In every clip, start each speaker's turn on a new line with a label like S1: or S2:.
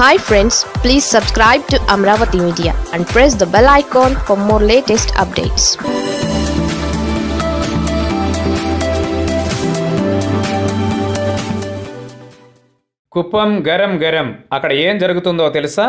S1: hi friends please subscribe to Amaravati media and press the bell icon for more latest updates Kuppam గరం గరం అక్కడ ఏం జరుగుతుందో తెలుసా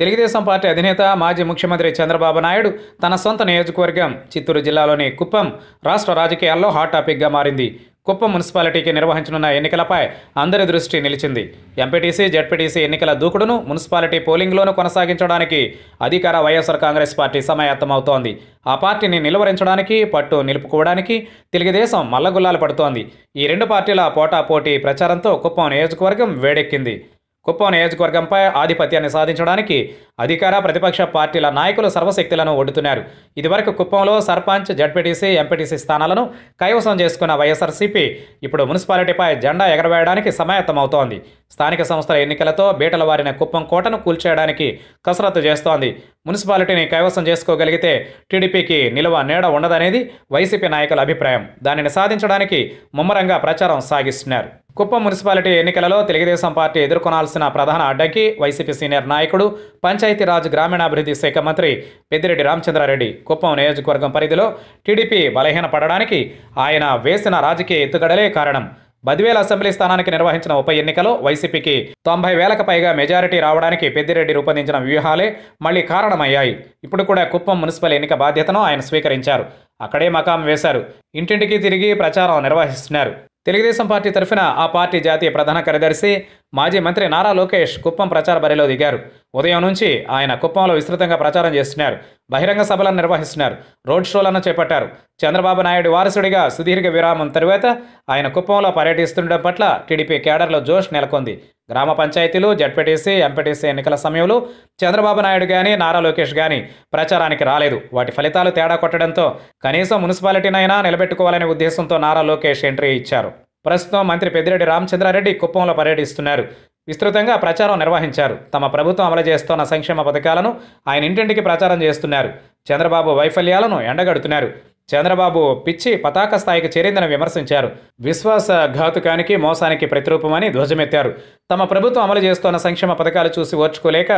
S1: తెలుగుదేశం పార్టీ అధినేత మాజీ ముఖ్యమంత్రి చంద్రబాబు నాయుడు తన సొంత నియోజకవర్గం చిత్తూరు జిల్లాలోని కుప్పం రాష్ట్ర రాజకీయాల్లో హాట్ టాపిక్గా మారింది కుప్పం మున్సిపాలిటీకి నిర్వహించనున్న ఎన్నికలపై అందరి దృష్టి నిలిచింది ఎంపీటీసీ జడ్పీటీసీ ఎన్నికల దూకుడును మున్సిపాలిటీ పోలింగ్లోనూ కొనసాగించడానికి అధికార వైఎస్ఆర్ కాంగ్రెస్ పార్టీ సమాయత్తమవుతోంది ఆ పార్టీని నిలువరించడానికి పట్టు నిలుపుకోవడానికి తెలుగుదేశం మల్లగుల్లాలు పడుతోంది ఈ రెండు పార్టీల పోటాపోటీ ప్రచారంతో కుప్పం నియోజకవర్గం వేడెక్కింది కుప్పం నియోజకవర్గంపై ఆధిపత్యాన్ని సాధించడానికి అధికార ప్రతిపక్ష పార్టీల నాయకులు సర్వశక్తులను ఒడ్డుతున్నారు ఇదివరకు కుప్పంలో సర్పంచ్ జడ్పీటీసీ ఎంపీటీసీ స్థానాలను కైవసం చేసుకున్న వైఎస్ఆర్సీపీ ఇప్పుడు మున్సిపాలిటీపై జెండా ఎగరవేయడానికి సమాయత్తమవుతోంది స్థానిక సంస్థల ఎన్నికలతో బీటల వారిన కుప్పం కోటను కూల్చేయడానికి కసరత్తు చేస్తోంది మున్సిపాలిటీని కైవసం చేసుకోగలిగితే టీడీపీకి నిలువ నీడ ఉండదనేది వైసీపీ నాయకుల అభిప్రాయం దానిని సాధించడానికి ముమ్మరంగా ప్రచారం సాగిస్తున్నారు కుప్పం మున్సిపాలిటీ ఎన్నికలలో తెలుగుదేశం పార్టీ ఎదుర్కొనాల్సిన ప్రధాన అడ్డంకి వైసీపీ సీనియర్ నాయకుడు పంచాయతీరాజ్ గ్రామీణాభివృద్ధి శాఖ మంత్రి పెద్దిరెడ్డి రామచంద్రారెడ్డి కుప్పం నియోజకవర్గం పరిధిలో టీడీపీ బలహీనపడడానికి ఆయన వేసిన రాజకీయ ఎత్తుగడలే కారణం బదివేల అసెంబ్లీ స్థానానికి నిర్వహించిన ఉప ఎన్నికలో వైసీపీకి తొంభై వేలకు పైగా మెజారిటీ రావడానికి పెద్దిరెడ్డి రూపొందించిన వ్యూహాలే మళ్లీ కారణమయ్యాయి ఇప్పుడు కూడా కుప్పం మున్సిపల్ ఎన్నిక బాధ్యతను ఆయన స్వీకరించారు అక్కడే మకాం వేశారు ఇంటింటికి తిరిగి ప్రచారం నిర్వహిస్తున్నారు తెలుగుదేశం పార్టీ తరఫున ఆ పార్టీ జాతీయ ప్రధాన కార్యదర్శి మాజీ మంత్రి నారా లోకేష్ కుప్పం ప్రచార బరిలో దిగారు ఉదయం నుంచి ఆయన కుప్పంలో విస్తృతంగా ప్రచారం చేస్తున్నారు బహిరంగ సభలను నిర్వహిస్తున్నారు రోడ్ షోలను చేపట్టారు చంద్రబాబు నాయుడు వారసుడిగా సుదీర్ఘ విరామం తరువాత ఆయన కుప్పంలో పర్యటిస్తుండడం పట్ల టీడీపీ కేడర్లో జోష్ నెలకొంది గ్రామ పంచాయతీలు జడ్పీటీసీ ఎంపీటీసీ ఎన్నికల సమయంలో చంద్రబాబు నాయుడు కానీ నారా లోకేష్ కానీ ప్రచారానికి రాలేదు వాటి ఫలితాలు తేడా కొట్టడంతో కనీసం మున్సిపాలిటీనైనా నిలబెట్టుకోవాలనే ఉద్దేశంతో నారా లోకేష్ ఎంట్రీ ఇచ్చారు ప్రస్తుతం మంత్రి పెద్దిరెడ్డి రామచంద్రారెడ్డి కుప్పంలో పర్యటిస్తున్నారు విస్తృతంగా ప్రచారం నిర్వహించారు తమ ప్రభుత్వం అమలు చేస్తున్న సంక్షేమ పథకాలను ఆయన ఇంటింటికి ప్రచారం చేస్తున్నారు చంద్రబాబు వైఫల్యాలను ఎండగడుతున్నారు చంద్రబాబు పిచ్చి పతాక స్థాయికి చేరిందని విమర్శించారు విశ్వాస ఘాతుకానికి మోసానికి ప్రతిరూపమని ధ్వజమెత్తారు తమ ప్రభుత్వం అమలు చేస్తున్న సంక్షేమ పథకాలు చూసి ఓర్చుకోలేక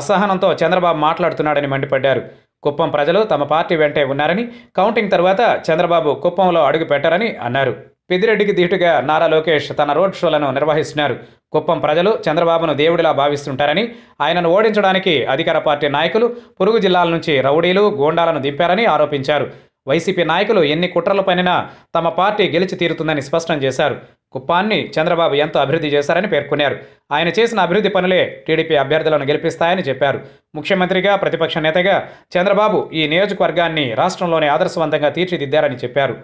S1: అసహనంతో చంద్రబాబు మాట్లాడుతున్నాడని మండిపడ్డారు కుప్పం ప్రజలు తమ పార్టీ వెంటే ఉన్నారని కౌంటింగ్ తర్వాత చంద్రబాబు కుప్పంలో అడుగు పెట్టారని అన్నారు పెద్దిరెడ్డికి దీటుగా నారా లోకేష్ తన రోడ్ షోలను నిర్వహిస్తున్నారు కుప్పం ప్రజలు చంద్రబాబును దేవుడిలా భావిస్తుంటారని ఆయనను ఓడించడానికి అధికార పార్టీ నాయకులు పొరుగు జిల్లాల నుంచి రౌడీలు గోండాలను దింపారని ఆరోపించారు వైసీపీ నాయకులు ఎన్ని కుట్రల తమ పార్టీ గెలిచి తీరుతుందని స్పష్టం చేశారు కుప్పాన్ని చంద్రబాబు ఎంతో అభివృద్ధి చేశారని పేర్కొన్నారు ఆయన చేసిన అభివృద్ధి పనులే టీడీపీ అభ్యర్థులను గెలిపిస్తాయని చెప్పారు ముఖ్యమంత్రిగా ప్రతిపక్ష నేతగా చంద్రబాబు ఈ నియోజకవర్గాన్ని రాష్ట్రంలోనే ఆదర్శవంతంగా తీర్చిదిద్దారని చెప్పారు